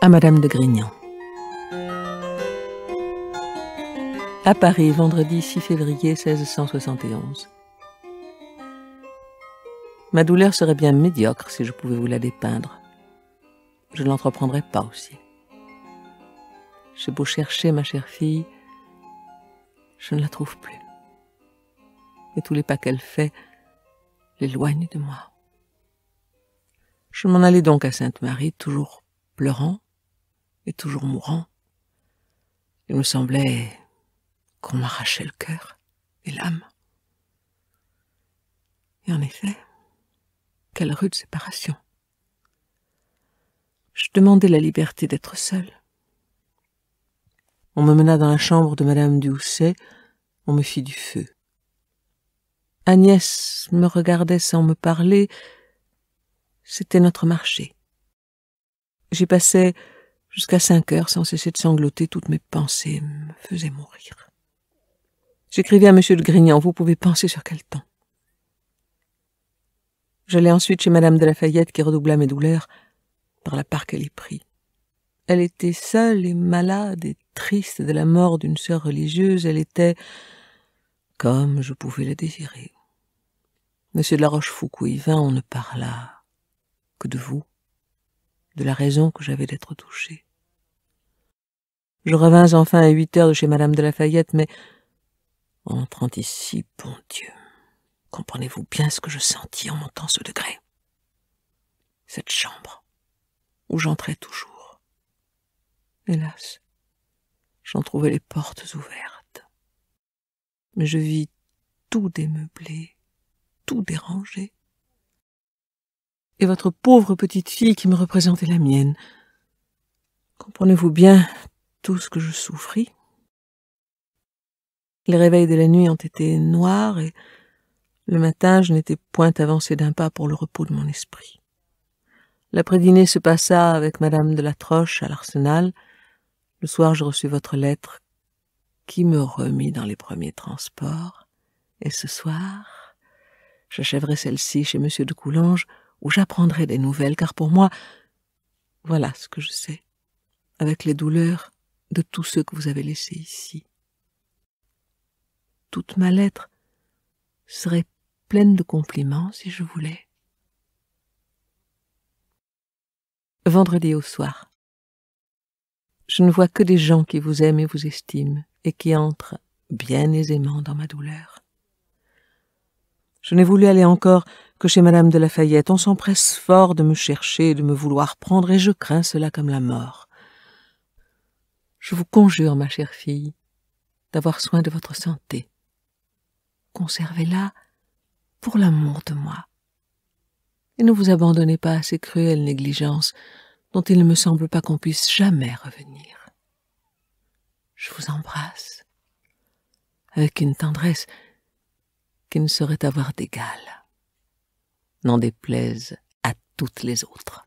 à Madame de Grignan. À Paris, vendredi 6 février 1671. Ma douleur serait bien médiocre si je pouvais vous la dépeindre je ne l'entreprendrai pas aussi. J'ai beau chercher ma chère fille, je ne la trouve plus. Et tous les pas qu'elle fait l'éloignent de moi. Je m'en allais donc à Sainte-Marie, toujours pleurant et toujours mourant. Il me semblait qu'on m'arrachait le cœur et l'âme. Et en effet, quelle rude séparation. Je demandais la liberté d'être seule. On me mena dans la chambre de madame du Housset, on me fit du feu. Agnès me regardait sans me parler. C'était notre marché. J'y passais jusqu'à cinq heures sans cesser de sangloter. Toutes mes pensées me faisaient mourir. J'écrivais à monsieur de Grignan, vous pouvez penser sur quel temps. J'allais ensuite chez madame de Lafayette qui redoubla mes douleurs par la part qu'elle y prit. Elle était seule et malade et triste de la mort d'une sœur religieuse, elle était comme je pouvais la désirer. Monsieur de la Rochefoucauld y vint, on ne parla que de vous, de la raison que j'avais d'être touchée. Je revins enfin à huit heures de chez madame de Lafayette, mais en entrant ici, bon Dieu, comprenez-vous bien ce que je sentis en montant ce degré? Cette chambre, où j'entrais toujours. Hélas, j'en trouvais les portes ouvertes. Mais je vis tout démeublé, tout dérangé. Et votre pauvre petite fille qui me représentait la mienne. Comprenez-vous bien tout ce que je souffris Les réveils de la nuit ont été noirs et le matin je n'étais point avancé d'un pas pour le repos de mon esprit. L'après-dîner se passa avec madame de la Troche à l'arsenal. Le soir, je reçus votre lettre qui me remit dans les premiers transports. Et ce soir, j'achèverai celle-ci chez monsieur de Coulanges où j'apprendrai des nouvelles, car pour moi, voilà ce que je sais, avec les douleurs de tous ceux que vous avez laissés ici. Toute ma lettre serait pleine de compliments si je voulais. vendredi au soir. Je ne vois que des gens qui vous aiment et vous estiment, et qui entrent bien aisément dans ma douleur. Je n'ai voulu aller encore que chez madame de Lafayette. On s'empresse fort de me chercher de me vouloir prendre, et je crains cela comme la mort. Je vous conjure, ma chère fille, d'avoir soin de votre santé. Conservez-la pour l'amour de moi et ne vous abandonnez pas à ces cruelles négligences dont il ne me semble pas qu'on puisse jamais revenir. Je vous embrasse avec une tendresse qui ne saurait avoir d'égal, n'en déplaise à toutes les autres.